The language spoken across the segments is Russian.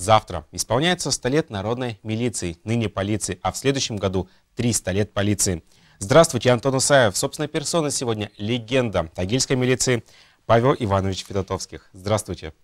Завтра исполняется 100 лет народной милиции, ныне полиции, а в следующем году 300 лет полиции. Здравствуйте, Антон Усаев. Собственной персона сегодня легенда тагильской милиции Павел Иванович Федотовских. Здравствуйте.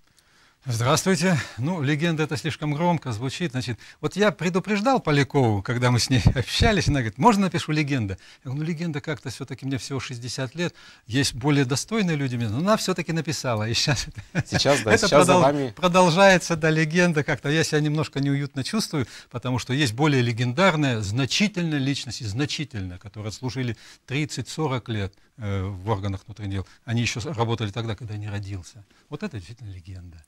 Здравствуйте. Ну, легенда это слишком громко звучит. Значит, вот я предупреждал Полякову, когда мы с ней общались, она говорит, можно напишу легенда? Я говорю, ну, легенда как-то все-таки мне всего 60 лет, есть более достойные люди, но она все-таки написала. И сейчас, сейчас, да, это сейчас продол- вами... продолжается, да, легенда как-то. Я себя немножко неуютно чувствую, потому что есть более легендарная, значительная личность, и значительная, которые служили 30-40 лет э, в органах внутренних дел. Они еще работали тогда, когда я не родился. Вот это действительно легенда.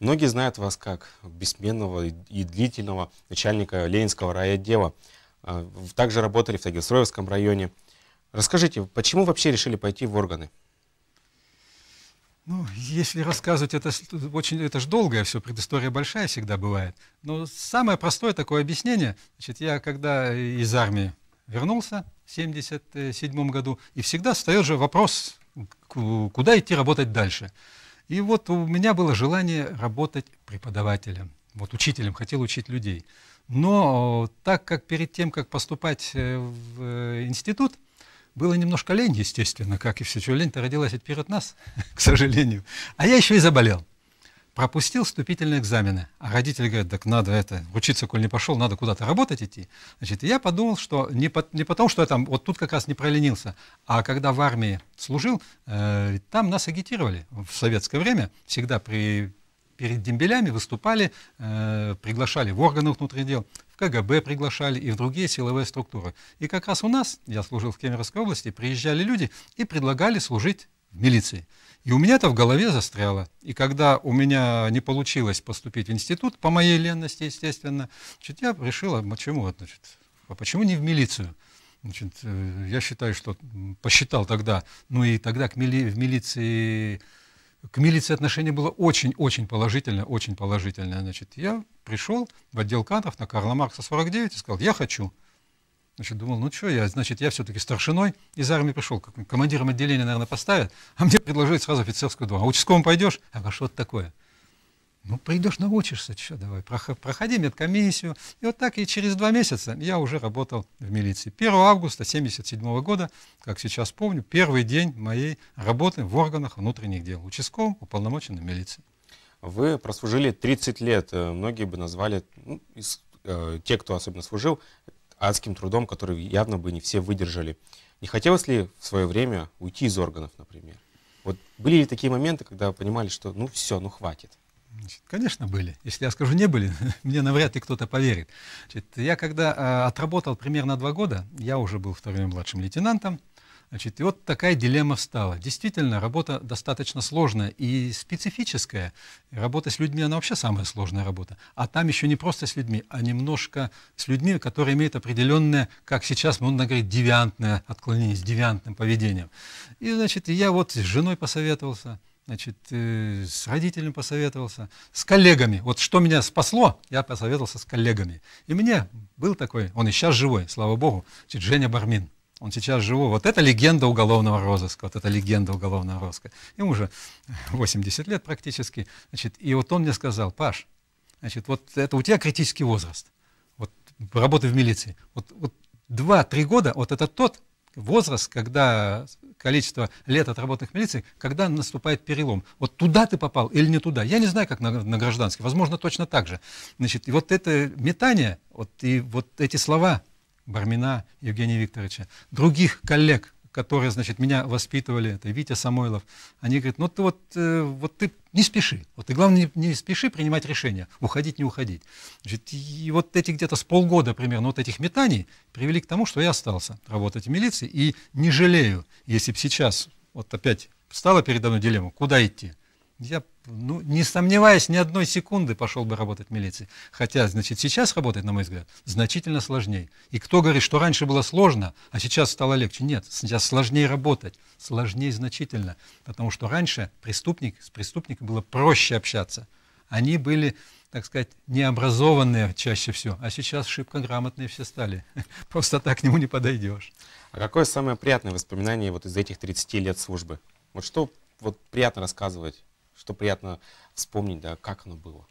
Многие знают вас как бессменного и длительного начальника Ленинского райотдела. А, также работали в Тагилсроевском районе. Расскажите, почему вообще решили пойти в органы? Ну, если рассказывать, это очень, это же долгое все, предыстория большая всегда бывает. Но самое простое такое объяснение, значит, я когда из армии вернулся в 1977 году, и всегда встает же вопрос, куда идти работать дальше. И вот у меня было желание работать преподавателем, вот учителем, хотел учить людей. Но э, так как перед тем, как поступать э, в э, институт, было немножко лень, естественно, как и все, что лень-то родилась вперед нас, к сожалению. А я еще и заболел пропустил вступительные экзамены. А родители говорят, так надо это, учиться, коль не пошел, надо куда-то работать идти. Значит, я подумал, что не, по, не потому, что я там вот тут как раз не проленился, а когда в армии служил, э, там нас агитировали в советское время, всегда при, перед дембелями выступали, э, приглашали в органы внутренних дел, в КГБ приглашали и в другие силовые структуры. И как раз у нас, я служил в Кемеровской области, приезжали люди и предлагали служить в милиции. И у меня это в голове застряло. И когда у меня не получилось поступить в институт, по моей ленности, естественно, значит, я решила, почему, значит, а почему не в милицию? Значит, э, я считаю, что посчитал тогда, ну и тогда к мили, в милиции, к милиции отношение было очень-очень положительное, очень положительное. Значит, я пришел в отдел кадров на Карла Маркса 49 и сказал, я хочу. Значит, думал, ну что я, значит, я все-таки старшиной из армии пришел, командиром отделения, наверное, поставят, а мне предложили сразу офицерскую два. А участковым пойдешь? а что это такое? Ну, придешь, научишься, что давай, проходи медкомиссию. И вот так и через два месяца я уже работал в милиции. 1 августа 1977 года, как сейчас помню, первый день моей работы в органах внутренних дел, участковым, уполномоченным милиции. Вы прослужили 30 лет, э, многие бы назвали, ну, из, э, те, кто особенно служил, адским трудом, который явно бы не все выдержали. Не хотелось ли в свое время уйти из органов, например? Вот были ли такие моменты, когда понимали, что ну все, ну хватит? Значит, конечно, были. Если я скажу не были, мне навряд ли кто-то поверит. Значит, я когда э, отработал примерно два года, я уже был вторым младшим лейтенантом, Значит, и вот такая дилемма встала. Действительно, работа достаточно сложная и специфическая. Работа с людьми, она вообще самая сложная работа. А там еще не просто с людьми, а немножко с людьми, которые имеют определенное, как сейчас можно говорить, девиантное отклонение, с девиантным поведением. И, значит, я вот с женой посоветовался, значит, э, с родителями посоветовался, с коллегами. Вот что меня спасло, я посоветовался с коллегами. И мне был такой, он и сейчас живой, слава богу, значит, Женя Бармин он сейчас живой. Вот это легенда уголовного розыска, вот это легенда уголовного розыска. Ему уже 80 лет практически. Значит, и вот он мне сказал, Паш, значит, вот это у тебя критический возраст, вот работы в милиции. Вот, вот 2-3 года, вот это тот возраст, когда количество лет отработанных в милиции, когда наступает перелом. Вот туда ты попал или не туда. Я не знаю, как на, на гражданский. Возможно, точно так же. Значит, и вот это метание, вот, и вот эти слова – Бармина Евгения Викторовича, других коллег, которые, значит, меня воспитывали, это Витя Самойлов, они говорят, ну ты вот, э, вот ты не спеши, вот ты главное не, не спеши принимать решения, уходить, не уходить. Значит, и вот эти где-то с полгода примерно вот этих метаний привели к тому, что я остался работать в милиции, и не жалею, если бы сейчас, вот опять встала передо мной дилемма, куда идти – я, ну, не сомневаясь, ни одной секунды пошел бы работать в милиции. Хотя, значит, сейчас работать, на мой взгляд, значительно сложнее. И кто говорит, что раньше было сложно, а сейчас стало легче? Нет, сейчас сложнее работать, сложнее значительно. Потому что раньше преступник, с преступником было проще общаться. Они были, так сказать, необразованные чаще всего, а сейчас шибко грамотные все стали. Просто так к нему не подойдешь. А какое самое приятное воспоминание вот из этих 30 лет службы? Вот что вот приятно рассказывать? что приятно вспомнить, да, как оно было.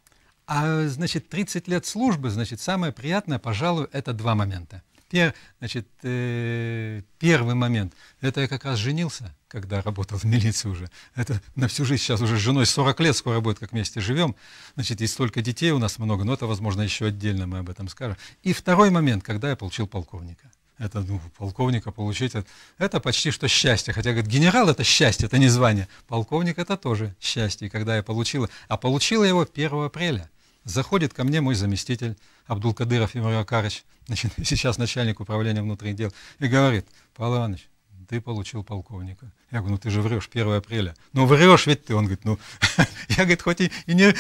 А, значит, 30 лет службы, значит, самое приятное, пожалуй, это два момента. Пер, значит, э, первый момент, это я как раз женился, когда работал в милиции уже. Это на всю жизнь, сейчас уже с женой 40 лет скоро будет, как вместе живем. Значит, и столько детей у нас много, но это, возможно, еще отдельно мы об этом скажем. И второй момент, когда я получил полковника это ну, полковника получить, это, почти что счастье. Хотя, говорит, генерал это счастье, это не звание. Полковник это тоже счастье. И когда я получил, а получила его 1 апреля. Заходит ко мне мой заместитель Абдулкадыров Имар Акарыч, значит, сейчас начальник управления внутренних дел, и говорит, Павел Иванович, ты получил полковника. Я говорю, ну ты же врешь, 1 апреля. Ну врешь ведь ты. Он говорит, ну, я, говорит, хоть и, и, не,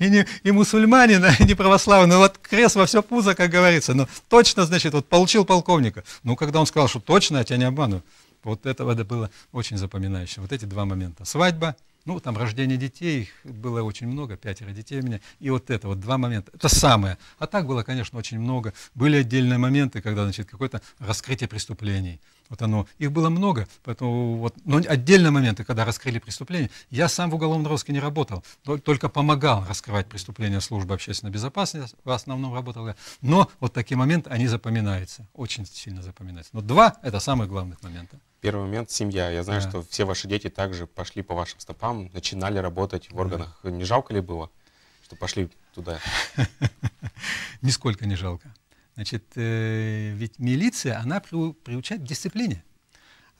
и, не, и мусульманин, и а не православный, но вот крест во все пузо, как говорится. Но точно, значит, вот получил полковника. Ну, когда он сказал, что точно, я тебя не обману. Вот этого это было очень запоминающе. Вот эти два момента. Свадьба, ну, там рождение детей, их было очень много, пятеро детей у меня. И вот это вот два момента, это самое. А так было, конечно, очень много. Были отдельные моменты, когда, значит, какое-то раскрытие преступлений. Вот оно. Их было много, поэтому вот, но отдельные моменты, когда раскрыли преступление, я сам в уголовном розыске не работал, только помогал раскрывать преступления службы общественной безопасности, в основном работал я. Но вот такие моменты, они запоминаются, очень сильно запоминаются. Но два – это самые главных моменты. Первый момент – семья. Я знаю, да. что все ваши дети также пошли по вашим стопам, начинали работать в органах. Да. Не жалко ли было, что пошли туда? Нисколько не жалко. Значит, э, ведь милиция, она приучает к дисциплине.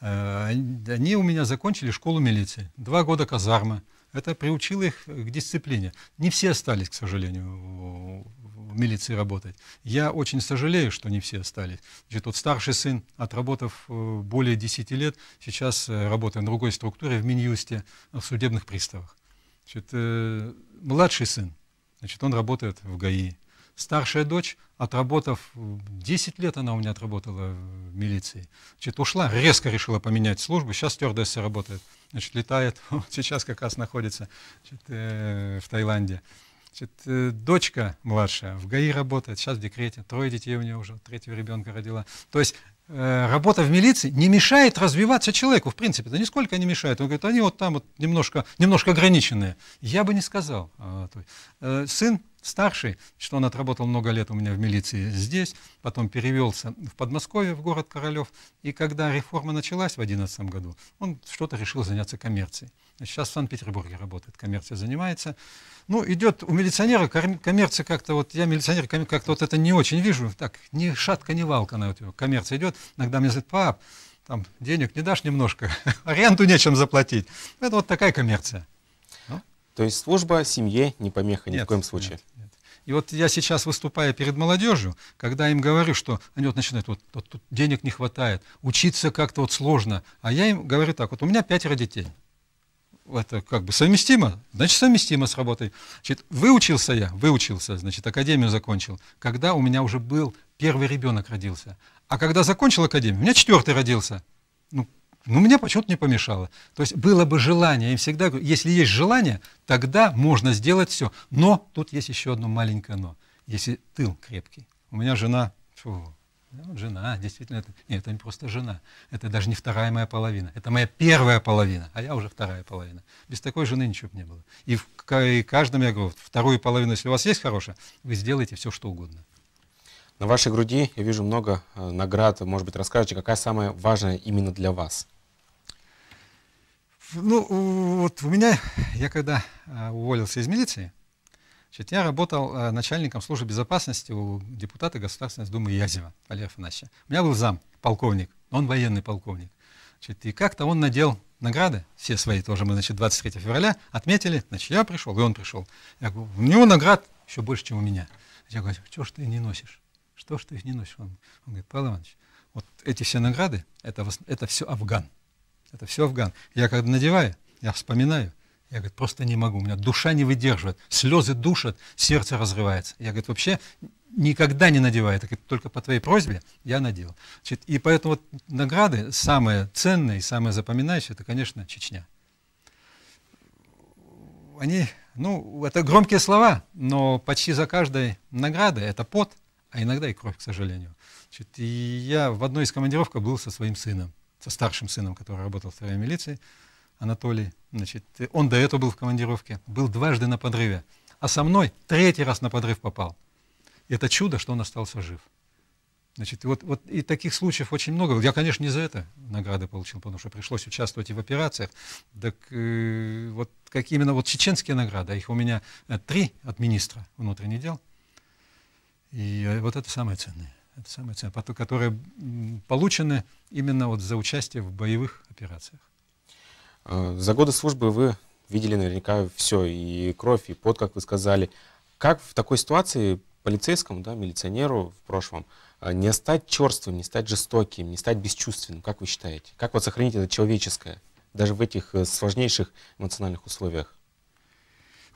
Э, они у меня закончили школу милиции, два года казарма. Это приучило их к дисциплине. Не все остались, к сожалению, в милиции работать. Я очень сожалею, что не все остались. Значит, тот старший сын, отработав э, более 10 лет, сейчас э, работает в другой структуре, в Минюсте, в судебных приставах. Значит, э, младший сын, значит, он работает в ГАИ. Старшая дочь, отработав 10 лет, она у меня отработала в милиции. Значит, ушла, резко решила поменять службу, сейчас стюардессой работает. Значит, летает, вот сейчас как раз находится значит, э, в Таиланде. Значит, э, дочка младшая в ГАИ работает, сейчас в декрете, трое детей у нее уже, третьего ребенка родила. То есть э, работа в милиции не мешает развиваться человеку, в принципе, да нисколько не мешает. Он говорит, они вот там вот немножко, немножко ограниченные. Я бы не сказал. А, э, сын старший, что он отработал много лет у меня в милиции здесь, потом перевелся в Подмосковье, в город Королев, и когда реформа началась в 2011 году, он что-то решил заняться коммерцией. сейчас в Санкт-Петербурге работает, коммерция занимается. Ну, идет у милиционера коммерция как-то, вот я милиционер как-то вот это не очень вижу, так, ни шатка, ни валка на вот его коммерция идет, иногда мне говорят, пап, там денег не дашь немножко, аренду нечем заплатить. Это вот такая коммерция. Ну. То есть служба семье не помеха нет, ни в коем случае? Нет. И вот я сейчас выступаю перед молодежью, когда им говорю, что они вот начинают, вот, вот тут денег не хватает, учиться как-то вот сложно, а я им говорю так, вот у меня пятеро детей. Это как бы совместимо, значит совместимо с работой. Значит, выучился я, выучился, значит, академию закончил, когда у меня уже был первый ребенок родился. А когда закончил академию, у меня четвертый родился. Ну, ну, мне почему-то не помешало. То есть было бы желание, им всегда, говорю: если есть желание, тогда можно сделать все. Но тут есть еще одно маленькое но. Если тыл крепкий. У меня жена, фу, жена, действительно, это, нет, это не просто жена. Это даже не вторая моя половина. Это моя первая половина, а я уже вторая половина. Без такой жены ничего бы не было. И, в, и каждому я говорю, вторую половину, если у вас есть хорошая, вы сделаете все, что угодно. На вашей груди я вижу много э, наград. Может быть, расскажете, какая самая важная именно для вас? ну, вот у меня, я когда а, уволился из милиции, значит, я работал а, начальником службы безопасности у депутата Государственной Думы Язева Валерия Афанасьевича. У меня был зам, полковник, он военный полковник. Значит, и как-то он надел награды, все свои тоже, мы, значит, 23 февраля отметили, значит, я пришел, и он пришел. Я говорю, у него наград еще больше, чем у меня. Я говорю, что ж ты не носишь? Что ж ты их не носишь? Он, он говорит, Павел Иванович, вот эти все награды, это, это все Афган это все афган. Я когда надеваю, я вспоминаю, я, говорю просто не могу, у меня душа не выдерживает, слезы душат, сердце разрывается. Я, говорю вообще никогда не надеваю, так только по твоей просьбе я надел. Значит, и поэтому вот награды самые ценные, самые запоминающие, это, конечно, Чечня. Они, ну, это громкие слова, но почти за каждой наградой это пот, а иногда и кровь, к сожалению. Значит, и я в одной из командировок был со своим сыном со старшим сыном, который работал в второй милиции, Анатолий, значит, он до этого был в командировке, был дважды на подрыве, а со мной третий раз на подрыв попал. И это чудо, что он остался жив. Значит, вот, вот и таких случаев очень много. Я, конечно, не за это награды получил, потому что пришлось участвовать и в операциях. Так э, вот как именно вот чеченские награды, а их у меня э, три от министра внутренних дел. И э, вот это самое ценное. Это самая цена, которые получены именно вот за участие в боевых операциях. Э, за годы службы вы видели наверняка все, и кровь, и пот, как вы сказали. Как в такой ситуации полицейскому, да, милиционеру в прошлом, э, не стать черствым, не стать жестоким, не стать бесчувственным, как вы считаете? Как вот сохранить это человеческое, даже в этих э, сложнейших эмоциональных условиях?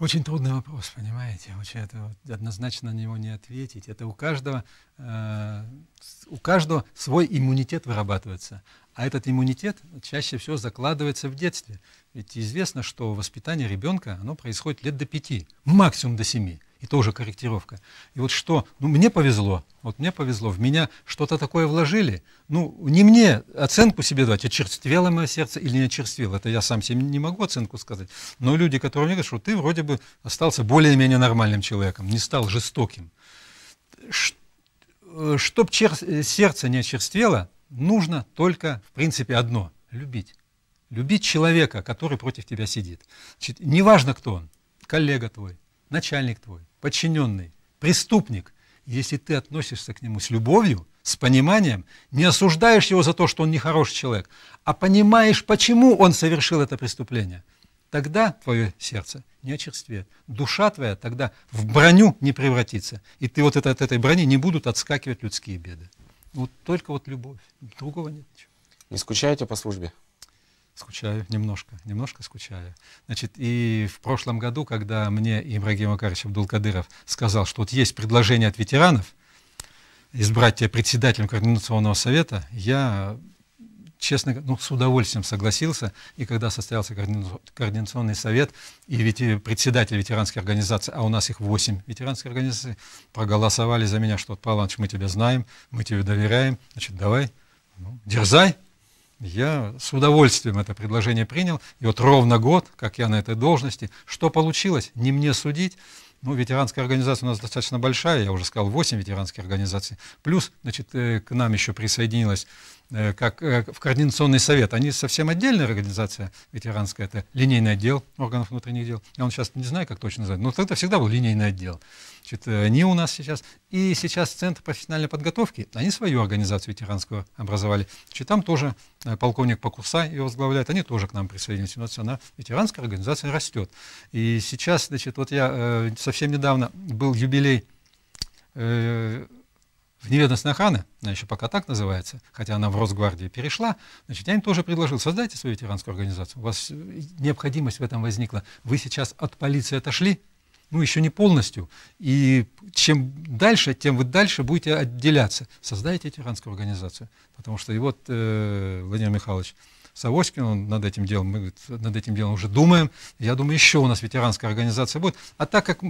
Очень трудный вопрос, понимаете? Очень это, однозначно на него не ответить. Это у каждого, э, у каждого свой иммунитет вырабатывается. А этот иммунитет чаще всего закладывается в детстве. Ведь известно, что воспитание ребенка оно происходит лет до пяти, максимум до семи и тоже корректировка. И вот что, ну мне повезло, вот мне повезло, в меня что-то такое вложили, ну не мне оценку себе давать, очерствело а мое сердце или не очерствело, это я сам себе не могу оценку сказать, но люди, которые мне говорят, что ты вроде бы остался более-менее нормальным человеком, не стал жестоким. Э, чтоб сердце не очерствело, нужно только, в принципе, одно – любить. Любить человека, который против тебя сидит. Значит, неважно, кто он – коллега твой, начальник твой, подчиненный, преступник, если ты относишься к нему с любовью, с пониманием, не осуждаешь его за то, что он нехороший человек, а понимаешь, почему он совершил это преступление, тогда твое сердце не очерствеет. Душа твоя тогда в броню не превратится. И ты вот это, от этой брони не будут отскакивать людские беды. Вот только вот любовь. Другого нет ничего. Не скучаете по службе? Скучаю, немножко, немножко скучаю. Значит, и в прошлом году, когда мне Ибрагим Макарович Абдулкадыров сказал, что вот есть предложение от ветеранов избрать тебя председателем Координационного совета, я, честно, ну, с удовольствием согласился. И когда состоялся Координационный совет, и ведь председатель ветеранской организации, а у нас их 8 ветеранских организаций, проголосовали за меня, что, Павел Иванович, мы тебя знаем, мы тебе доверяем, значит, давай, ну, дерзай, я с удовольствием это предложение принял. И вот ровно год, как я на этой должности, что получилось, не мне судить. Ну, ветеранская организация у нас достаточно большая, я уже сказал, 8 ветеранских организаций. Плюс, значит, э, к нам еще присоединилась Э, как э, в Координационный совет. Они совсем отдельная организация ветеранская, это линейный отдел органов внутренних дел. Я он сейчас не знаю, как точно называется, но это всегда был линейный отдел. Значит, э, они у нас сейчас, и сейчас Центр профессиональной подготовки, они свою организацию ветеранскую образовали. Значит, там тоже полковник Покуса ее возглавляет, они тоже к нам присоединились. У нас она, ветеранская организация растет. И сейчас, значит, вот я совсем недавно был юбилей Гневеда Снахана, она еще пока так называется, хотя она в Росгвардию перешла, значит, я им тоже предложил, создайте свою ветеранскую организацию. У вас э, необходимость в этом возникла. Вы сейчас от полиции отошли, ну, еще не полностью. И чем дальше, тем вы дальше будете отделяться. Создайте ветеранскую организацию. Потому что и вот э, Владимир Михайлович Савоськин, он над этим делом, мы над этим делом уже думаем. Я думаю, еще у нас ветеранская организация будет. А так как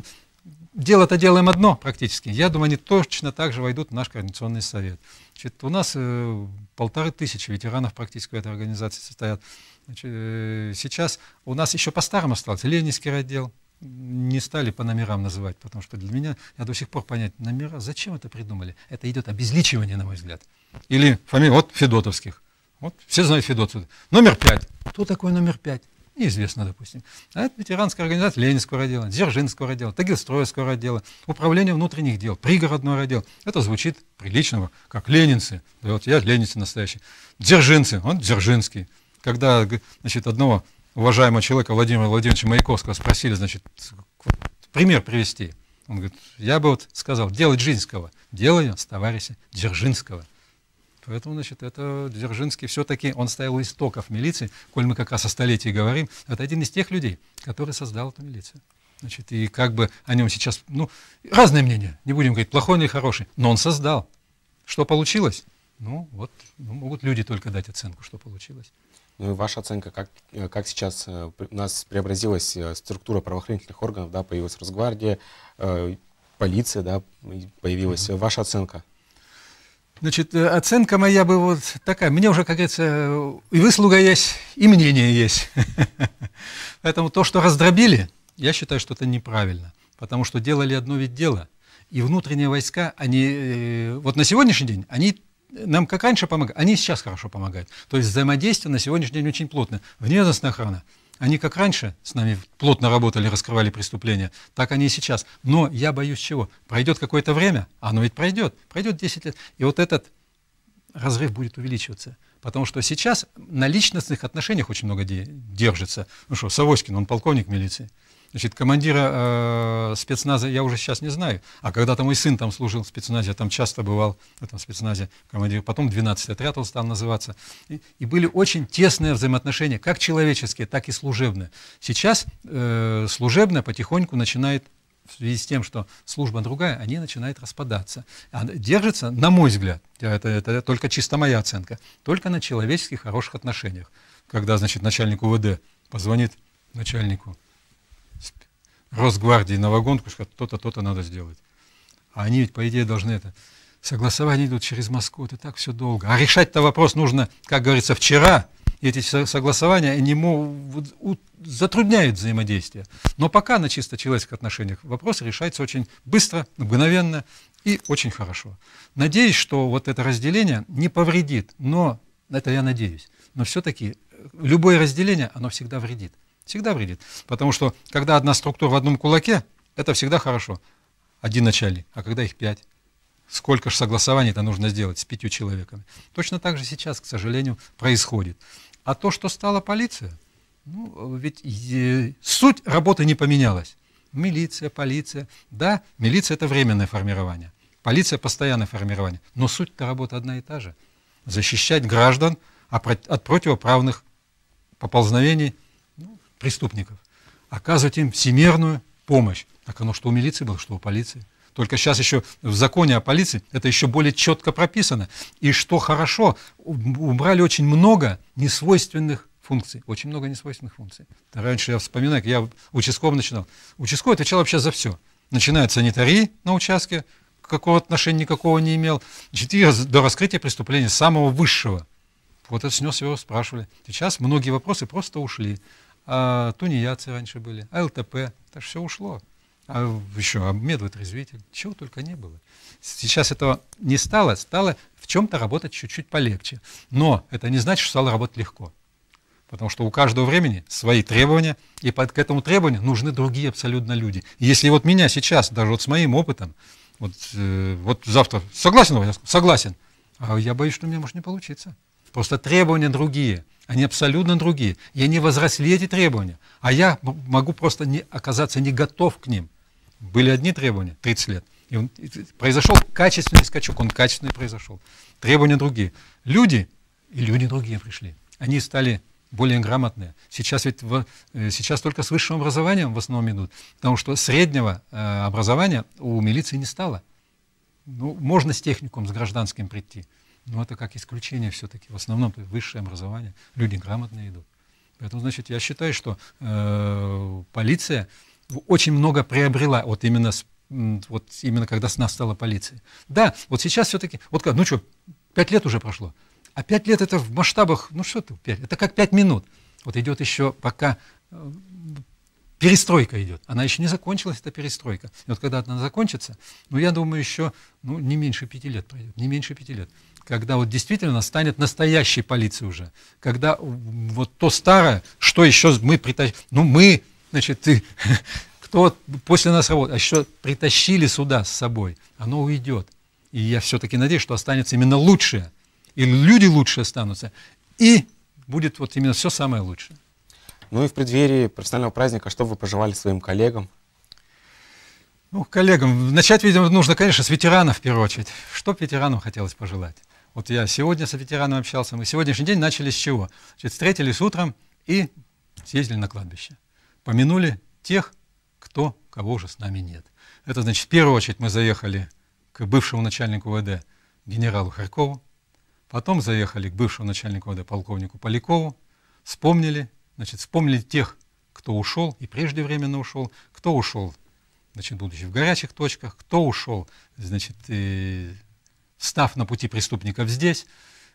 дело-то делаем одно практически. Я думаю, они точно так же войдут в наш Координационный совет. Значит, у нас э, полторы тысячи ветеранов практически в этой организации состоят. Значит, э, сейчас у нас еще по-старому остался Ленинский отдел. Не стали по номерам называть, потому что для меня, я до сих пор понять, номера, зачем это придумали? Это идет обезличивание, на мой взгляд. Или фамилия, вот Федотовских. Вот все знают Федотов. Номер пять. Кто такой номер пять? неизвестно, допустим. А это ветеранская организация Ленинского отдела, Дзержинского отдела, Тагилстроевского отдела, Управление внутренних дел, Пригородного отдела. Это звучит приличного, как ленинцы. Да вот я ленинцы настоящий. Дзержинцы, он Дзержинский. Когда значит, одного уважаемого человека Владимира Владимировича Маяковского спросили, значит, пример привести. Он говорит, я бы вот сказал, делать Джинского, делаем с товарища Дзержинского. Поэтому, значит, это Дзержинский все-таки, он стоял у истоков милиции, коль мы как раз о столетии говорим, это один из тех людей, который создал эту милицию. Значит, и как бы о нем сейчас, ну, разное мнение, не будем говорить, плохой или хороший, но он создал. Что получилось? Ну, вот ну, могут люди только дать оценку, что получилось. Ну и ваша оценка, как, как сейчас э, у нас преобразилась э, структура правоохранительных органов, да, появилась Росгвардия, э, полиция, да, появилась. Mm-hmm. Ваша оценка? Значит, э, оценка моя бы вот такая. Мне уже, как говорится, э, и выслуга есть, и мнение есть. Поэтому то, что раздробили, я считаю, что это неправильно. Потому что делали одно ведь дело. И внутренние войска, они, э, вот на сегодняшний день, они нам как раньше помогают, они сейчас хорошо помогают. То есть взаимодействие на сегодняшний день очень плотное. Внедренная охрана, они как раньше с нами плотно работали, раскрывали преступления, так они и сейчас. Но я боюсь чего? Пройдет какое-то время, а оно ведь пройдет, пройдет 10 лет, и вот этот разрыв будет увеличиваться. Потому что сейчас на личностных отношениях очень много де держится. Ну что, Савоськин, он полковник милиции. Значит, командира э, спецназа я уже сейчас не знаю, а когда-то мой сын там служил в спецназе, там часто бывал в этом спецназе, командир, потом 12-й отряд он стал называться. И, и были очень тесные взаимоотношения, как человеческие, так и служебные. Сейчас э, служебное потихоньку начинает в связи с тем, что служба другая, они начинают распадаться. Она держится, на мой взгляд, это, это, это только чисто моя оценка, только на человеческих хороших отношениях. Когда, значит, начальник УВД позвонит начальнику Росгвардии на вагонку, что то-то, то-то надо сделать. А они ведь, по идее, должны это... Согласования идут через Москву, это так все долго. А решать-то вопрос нужно, как говорится, вчера. эти согласования, они затрудняют взаимодействие. Но пока на чисто человеческих отношениях вопрос решается очень быстро, мгновенно и очень хорошо. Надеюсь, что вот это разделение не повредит, но, это я надеюсь, но все-таки э, любое разделение, оно всегда вредит. Всегда вредит. Потому что, когда одна структура в одном кулаке, это всегда хорошо. Один начальник. А когда их пять? Сколько же согласований это нужно сделать с пятью человеками? Точно так же сейчас, к сожалению, происходит. А то, что стала полиция, ну, ведь суть работы не поменялась. Милиция, полиция. Да, милиция – это временное формирование. Полиция – постоянное формирование. Но суть-то работа одна и та же. Защищать граждан от противоправных поползновений – преступников, оказывать им всемерную помощь. Так оно что у милиции было, что у полиции. Только сейчас еще в законе о полиции это еще более четко прописано. И что хорошо, убрали очень много несвойственных функций. Очень много несвойственных функций. Раньше я вспоминаю, я участковым начинал. Участковый отвечал вообще за все. Начиная санитарии на участке, какого отношения никакого не имел. Четыре до раскрытия преступления самого высшего. Вот это снес его, спрашивали. Сейчас многие вопросы просто ушли а, тунеядцы раньше были, а ЛТП, это все ушло. А еще а медвотрезвитель, чего только не было. Сейчас этого не стало, стало в чем-то работать чуть-чуть полегче. Но это не значит, что стало работать легко. Потому что у каждого времени свои требования, и под, к этому требованию нужны другие абсолютно люди. если вот меня сейчас, даже вот с моим опытом, вот, э, вот завтра, согласен, согласен, а я боюсь, что у меня может не получиться. Просто требования другие – они абсолютно другие. Я не возросли, эти требования. А я могу просто не, оказаться не готов к ним. Были одни требования, 30 лет. И он, и произошел качественный скачок, он качественный произошел. Требования другие. Люди, и люди другие пришли. Они стали более грамотные. Сейчас ведь в, э, сейчас только с высшим образованием в основном идут, потому что среднего э, образования у милиции не стало. Ну, можно с техником, с гражданским прийти. Но это как исключение все-таки. В основном то есть высшее образование, люди грамотные идут. Поэтому, значит, я считаю, что э, полиция очень много приобрела вот именно с вот именно когда с нас стала полиция. Да, вот сейчас все-таки, вот ну что, пять лет уже прошло, а пять лет это в масштабах, ну что ты, пять, это как пять минут. Вот идет еще пока э, перестройка идет, она еще не закончилась, эта перестройка. И вот когда она закончится, ну я думаю, еще ну, не меньше пяти лет пройдет, не меньше пяти лет когда вот действительно станет настоящей полицией уже, когда вот то старое, что еще мы притащили, ну мы, значит, ты, кто после нас работает, а еще притащили сюда с собой, оно уйдет. И я все-таки надеюсь, что останется именно лучшее, и люди лучше останутся, и будет вот именно все самое лучшее. Ну и в преддверии профессионального праздника, что вы пожелали своим коллегам, ну, коллегам, начать, видимо, нужно, конечно, с ветеранов в первую очередь. Что ветеранам хотелось пожелать? Вот я сегодня с ветераном общался, мы сегодняшний день начали с чего? Значит, встретились утром и съездили на кладбище. Помянули тех, кто, кого уже с нами нет. Это значит, в первую очередь мы заехали к бывшему начальнику ВД генералу Харькову, потом заехали к бывшему начальнику ВД полковнику Полякову, вспомнили, значит, вспомнили тех, кто ушел и преждевременно ушел, кто ушел, значит, будучи в горячих точках, кто ушел, значит, и э, став на пути преступников здесь.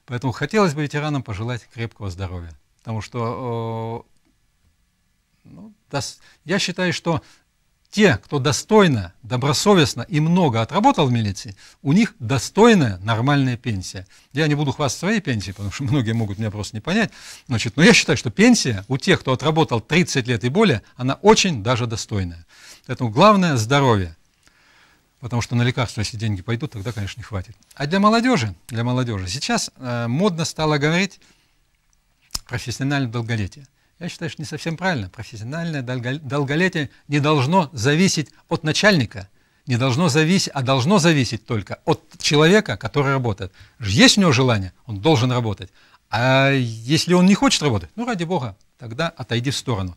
Поэтому хотелось бы ветеранам пожелать крепкого здоровья. Потому что ну, дос... я считаю, что те, кто достойно, добросовестно и много отработал в милиции, у них достойная нормальная пенсия. Я не буду хвастать своей пенсией, потому что многие могут меня просто не понять. Значит, но я считаю, что пенсия у тех, кто отработал 30 лет и более, она очень даже достойная. Поэтому главное – здоровье потому что на лекарства, если деньги пойдут, тогда, конечно, не хватит. А для молодежи, для молодежи сейчас э, модно стало говорить профессиональное долголетие. Я считаю, что не совсем правильно. Профессиональное долголетие не должно зависеть от начальника, не должно зависеть, а должно зависеть только от человека, который работает. Есть у него желание, он должен работать. А если он не хочет работать, ну ради бога, тогда отойди в сторону.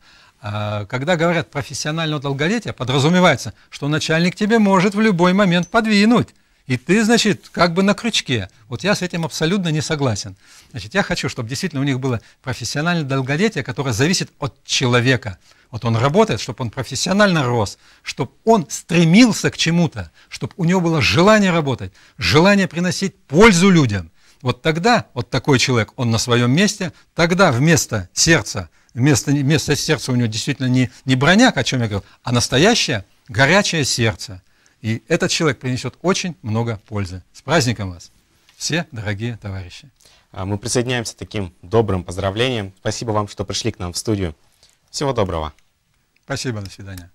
А, когда говорят профессиональное долголетие, подразумевается, что начальник тебе может в любой момент подвинуть. И ты, значит, как бы на крючке. Вот я с этим абсолютно не согласен. Значит, я хочу, чтобы действительно у них было профессиональное долголетие, которое зависит от человека. Вот он работает, чтобы он профессионально рос, чтобы он стремился к чему-то, чтобы у него было желание работать, желание приносить пользу людям. Вот тогда вот такой человек, он на своем месте, тогда вместо сердца – вместо, вместо сердца у него действительно не, не броняк, о чем я говорил, а настоящее горячее сердце. И этот человек принесет очень много пользы. С праздником вас, все дорогие товарищи. А, мы присоединяемся таким добрым поздравлением. Спасибо вам, что пришли к нам в студию. Всего доброго. Спасибо, до свидания.